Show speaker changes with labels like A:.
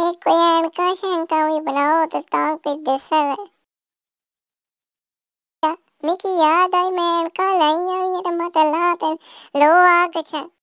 A: कोई अड़का शंका भी बनाओ तो ताक पे दसव मिकी याद आई मैं अड़का लाई आई
B: रमा तला लो आ गछा